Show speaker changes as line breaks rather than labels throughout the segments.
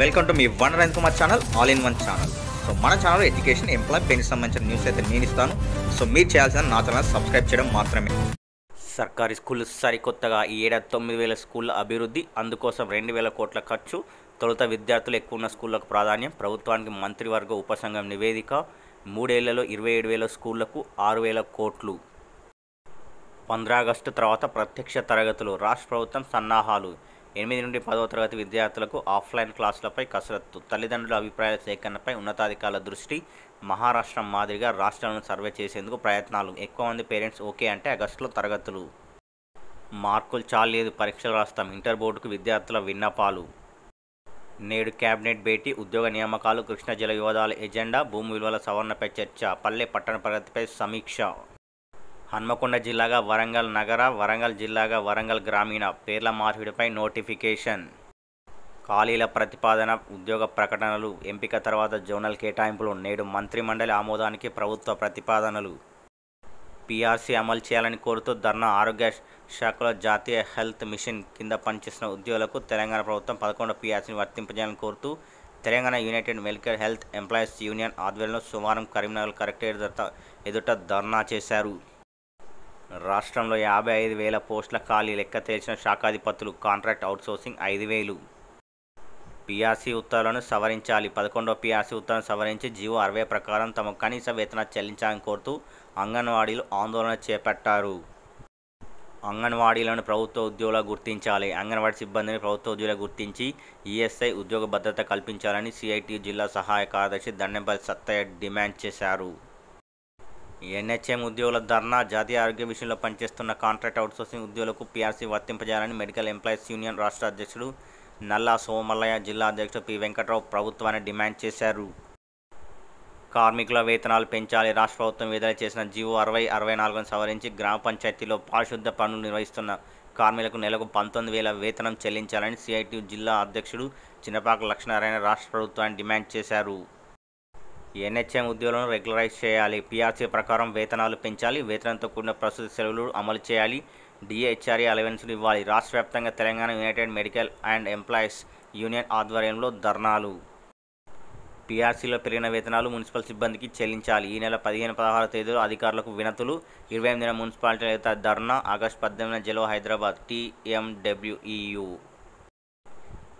welcome to మీ వన్ రైన్ Kumar channel all in one channel so మన ఛానల్ ఎడ్యుకేషన్ ఎంప్లాయ్ పెన్కి సంబంధించిన న్యూస్ అయితే నేను ఇస్తాను సో మీరు చేయాల్సిన నా ఛానల్ సబ్స్క్రైబ్ చేయడం మాత్రమే సర్కారీ స్కూల్ సరికొత్తగా ఈ ఏడాది తొమ్మిది వేల స్కూళ్ళ అభివృద్ధి అందుకోసం రెండు వేల కోట్ల ఖర్చు తొలుత విద్యార్థులు ఎక్కువ ఉన్న స్కూళ్లకు ప్రాధాన్యం ప్రభుత్వానికి మంత్రివర్గ ఉపసంఘం నివేదిక మూడేళ్లలో ఇరవై ఏడు వేల స్కూళ్లకు ఆరు వేల కోట్లు పంద్రాగస్టు తర్వాత ప్రత్యక్ష తరగతులు రాష్ట్ర ప్రభుత్వం సన్నాహాలు ఎనిమిది నుండి పదవ తరగతి విద్యార్థులకు ఆఫ్లైన్ క్లాసులపై కసరత్తు తల్లిదండ్రుల అభిప్రాయాల సేకరణపై ఉన్నతాధికారుల దృష్టి మహారాష్ట్రం మాదిరిగా రాష్ట్రాలను సర్వే చేసేందుకు ప్రయత్నాలు ఎక్కువ మంది పేరెంట్స్ ఓకే అంటే ఆగస్టులో తరగతులు మార్కులు చాలేదు పరీక్షలు రాస్తాం ఇంటర్ బోర్డుకు విద్యార్థుల విన్నపాలు నేడు కేబినెట్ భేటీ ఉద్యోగ నియామకాలు కృష్ణా జల వివాదాల ఎజెండా భూమి విలువల సవరణపై చర్చ పల్లె పట్టణ ప్రగతిపై సమీక్ష హన్మకొండ జిల్లాగా వరంగల్ నగర వరంగల్ జిల్లాగా వరంగల్ గ్రామీణ పేర్ల మార్పిడిపై నోటిఫికేషన్ ఖాళీల ప్రతిపాదన ఉద్యోగ ప్రకటనలు ఎంపిక తర్వాత జోనల్ కేటాయింపులు నేడు మంత్రిమండలి ఆమోదానికి ప్రభుత్వ ప్రతిపాదనలు పీఆర్సీ అమలు చేయాలని కోరుతూ ధర్నా ఆరోగ్య శాఖలో జాతీయ హెల్త్ మిషన్ కింద పనిచేసిన ఉద్యోగులకు తెలంగాణ ప్రభుత్వం పదకొండు పీఆర్సీని వర్తింపజేయాలని కోరుతూ Telangana united medical health employees union ఆధ్వర్యంలో సోమవారం కరీంనగర్ కలెక్టరేట్ ఎదుట ధర్నా చేశారు రాష్ట్రంలో యాభై ఐదు వేల పోస్టుల ఖాళీ లెక్క తెలిసిన శాఖాధిపతులు కాంట్రాక్ట్ అవుట్సోర్సింగ్ ఐదు వేలు పిఆర్సీ ఉత్తర్వులను సవరించాలి పదకొండో పిఆర్సీ ఉత్తర్వులను సవరించి జీవో అరవై ప్రకారం తమ కనీస వేతన చెల్లించాలని కోరుతూ అంగన్వాడీలు ఆందోళన చేపట్టారు అంగన్వాడీలను ప్రభుత్వ ఉద్యోగుల గుర్తించాలి అంగన్వాడీ సిబ్బందిని ప్రభుత్వ ఉద్యోగులు గుర్తించి ఈఎస్ఐ ఉద్యోగ భద్రత కల్పించాలని సిఐటి జిల్లా సహాయ కార్యదర్శి దండెంపల్లి సత్తయ్య డిమాండ్ చేశారు ఎన్హెచ్ఎం ఉద్యోగుల ధర్నా జాతీయ ఆరోగ్య విషయంలో పనిచేస్తున్న కాంట్రాక్ట్ అవుట్సోర్సింగ్ ఉద్యోగులకు పీఆర్సీ వర్తింపజేయాలని మెడికల్ ఎంప్లాయీస్ యూనియన్ రాష్ట్ర అధ్యక్షుడు నల్లా సోమల్లయ్య జిల్లా అధ్యక్షుడు పి వెంకట్రావు ప్రభుత్వాన్ని డిమాండ్ చేశారు కార్మికుల వేతనాలు పెంచాలి రాష్ట్ర ప్రభుత్వం విడుదల చేసిన జీవో అరవై అరవై నాలుగును సవరించి గ్రామ పంచాయతీలో పారిశుద్ధ పనులు నిర్వహిస్తున్న కార్మికులకు నెలకు పంతొమ్మిది వేల వేతనం చెల్లించాలని సిఐటి జిల్లా అధ్యక్షుడు చిన్నపాక లక్ష్మీనారాయణ రాష్ట్ర ప్రభుత్వాన్ని డిమాండ్ చేశారు ఎన్హెచ్ఎం ఉద్యోగులను రెగ్యులరైజ్ చేయాలి పిఆర్సీ ప్రకారం వేతనాలు పెంచాలి వేతనంతో కూడిన ప్రస్తుత సెలవులు అమలు చేయాలి డిహెచ్ఆర్ఏ అలవెన్స్లు ఇవ్వాలి రాష్ట్ర వ్యాప్తంగా Telangana united medical and employees union ఆధ్వర్యంలో ధర్నాలు పిఆర్సీలో పెరిగిన వేతనాలు మున్సిపల్ సిబ్బందికి చెల్లించాలి ఈ నెల పదిహేను పదహారు తేదీలో అధికారులకు వినతులు ఇరవై ఎనిమిదిన మున్సిపాలిటీ ధర్నా ఆగస్టు పద్దెనిమిదిన జిల్లా హైదరాబాద్ టీఎండబ్ల్యూఈయు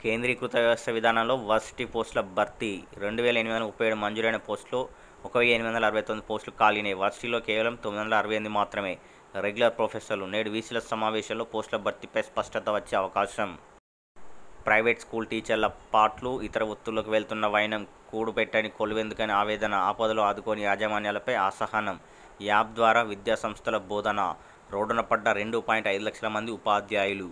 కేంద్రీకృత వ్యవస్థ విధానంలో వర్సిటీ పోస్టుల భర్తీ రెండు వేల ఎనిమిది వందల ముప్పై ఏడు మంజూరైన పోస్టులు ఒక వెయ్యి ఎనిమిది వందల అరవై తొమ్మిది పోస్టులు ఖాళీనే వర్సిటీలో కేవలం తొమ్మిది వందల అరవై ఎనిమిది మాత్రమే రెగ్యులర్ ప్రొఫెసర్లు నేడు వీసీల సమావేశంలో పోస్టుల భర్తీపై స్పష్టత వచ్చే అవకాశం ప్రైవేట్ స్కూల్ టీచర్ల పాట్లు ఇతర ఒత్తుల్లోకి వెళ్తున్న వైనం కూడుపెట్టని కొలువెందుకని ఆవేదన ఆపదలు ఆదుకొని యాజమాన్యాలపై అసహనం యాప్ ద్వారా విద్యాసంస్థల బోధన రోడ్డున పడ్డ రెండు పాయింట్ ఐదు లక్షల మంది ఉపాధ్యాయులు